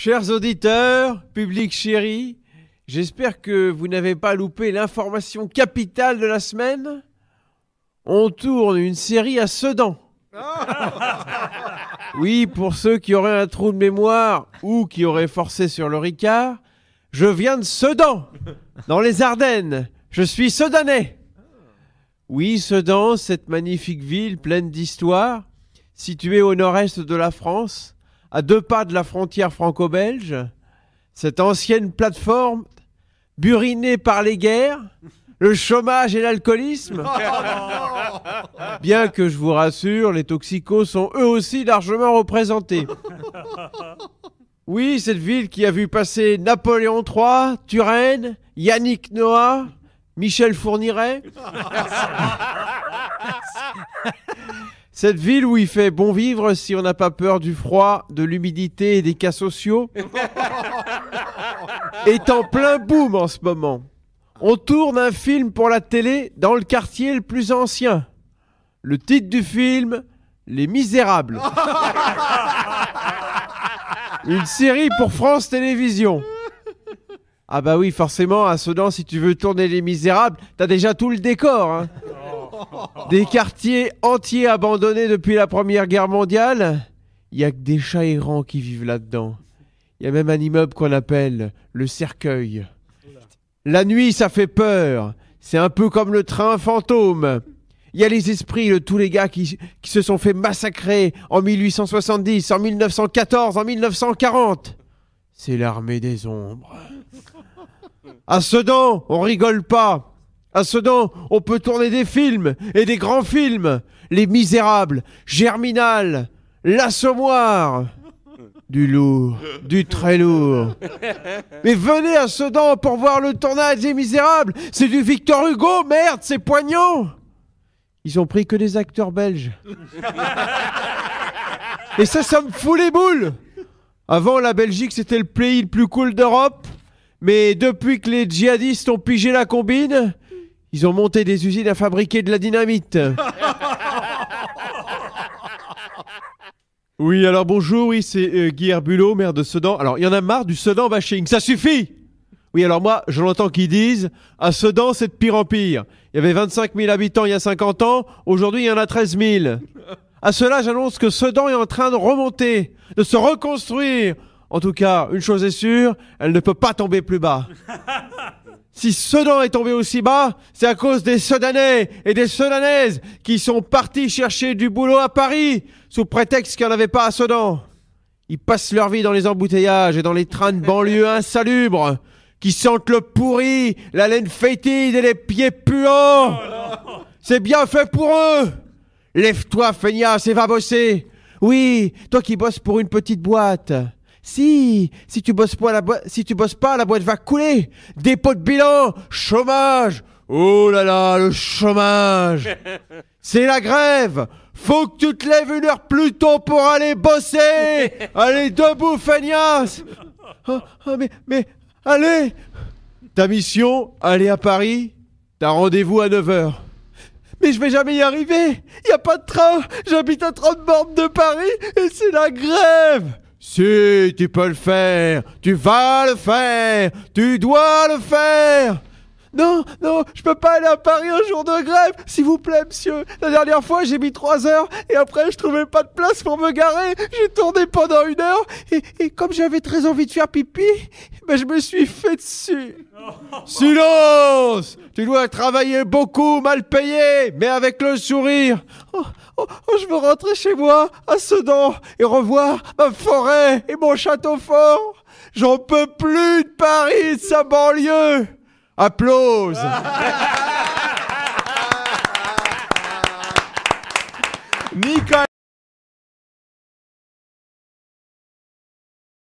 Chers auditeurs, public chéri, j'espère que vous n'avez pas loupé l'information capitale de la semaine. On tourne une série à Sedan. Oui, pour ceux qui auraient un trou de mémoire ou qui auraient forcé sur le Ricard, je viens de Sedan, dans les Ardennes. Je suis Sedanais. Oui, Sedan, cette magnifique ville pleine d'histoire, située au nord-est de la France, à deux pas de la frontière franco-belge, cette ancienne plateforme burinée par les guerres, le chômage et l'alcoolisme. Bien que je vous rassure, les toxicos sont eux aussi largement représentés. Oui, cette ville qui a vu passer Napoléon III, Turenne, Yannick Noah, Michel Fourniret. Cette ville où il fait bon vivre si on n'a pas peur du froid, de l'humidité et des cas sociaux est en plein boom en ce moment. On tourne un film pour la télé dans le quartier le plus ancien. Le titre du film, Les Misérables. Une série pour France Télévisions. Ah bah oui, forcément, à Sedan, si tu veux tourner Les Misérables, t'as déjà tout le décor. Hein. Des quartiers entiers abandonnés depuis la Première Guerre mondiale Il n'y a que des chats errants qui vivent là-dedans. Il y a même un immeuble qu'on appelle le cercueil. La nuit, ça fait peur. C'est un peu comme le train fantôme. Il y a les esprits de tous les gars qui, se sont fait massacrer en 1870, en 1914, en 1940. C'est l'armée des ombres. À Sedan, on rigole pas. À Sedan, on peut tourner des films et des grands films. Les Misérables, Germinal, L'Assommoir. Du lourd, du très lourd. Mais venez à Sedan pour voir le tournage des Misérables. C'est du Victor Hugo, merde, c'est poignant. Ils ont pris que des acteurs belges. Et ça, ça me fout les boules. Avant, la Belgique, c'était le pays le plus cool d'Europe. Mais depuis que les djihadistes ont pigé la combine, ils ont monté des usines à fabriquer de la dynamite. Oui, alors bonjour, oui, c'est euh, Bulot, maire de Sedan. Alors, il y en a marre du Sedan bashing, ça suffit Oui, alors moi, je l'entends qu'ils disent, à Sedan, c'est de pire en pire. Il y avait 25 000 habitants il y a 50 ans, aujourd'hui, il y en a 13 000. À cela, j'annonce que Sedan est en train de remonter, de se reconstruire. En tout cas, une chose est sûre, elle ne peut pas tomber plus bas. Si Sedan est tombé aussi bas, c'est à cause des Sedanais et des Sedanaises qui sont partis chercher du boulot à Paris sous prétexte qu'il n'y en avait pas à Sedan. Ils passent leur vie dans les embouteillages et dans les trains de banlieue insalubres qui sentent le pourri, la laine fétide et les pieds puants. c'est bien fait pour eux. Lève-toi, feignasse, et va bosser. Oui, toi qui bosses pour une petite boîte. Si, si tu bosses pas, la boîte, si tu bosses pas, la boîte va couler. Dépôt de bilan, chômage. Oh là là, le chômage. C'est la grève. Faut que tu te lèves une heure plus tôt pour aller bosser. allez debout, feignasse. Oh, oh, mais, mais, allez. Ta mission, aller à Paris. T'as rendez-vous à 9h. Mais je vais jamais y arriver. Y a pas de train. J'habite à 30 bornes de Paris et c'est la grève. Si tu peux le faire, tu vas le faire, tu dois le faire. Non, non, je peux pas aller à Paris un jour de grève, s'il vous plaît, monsieur. La dernière fois, j'ai mis trois heures et après, je trouvais pas de place pour me garer. J'ai tourné pendant une heure et, comme j'avais très envie de faire pipi, ben, je me suis fait dessus. Silence tu dois travailler beaucoup, mal payé, mais avec le sourire. Oh, oh, oh, je veux rentrer chez moi, à Sedan, et revoir ma forêt et mon château fort. J'en peux plus de Paris, de sa banlieue. Applause.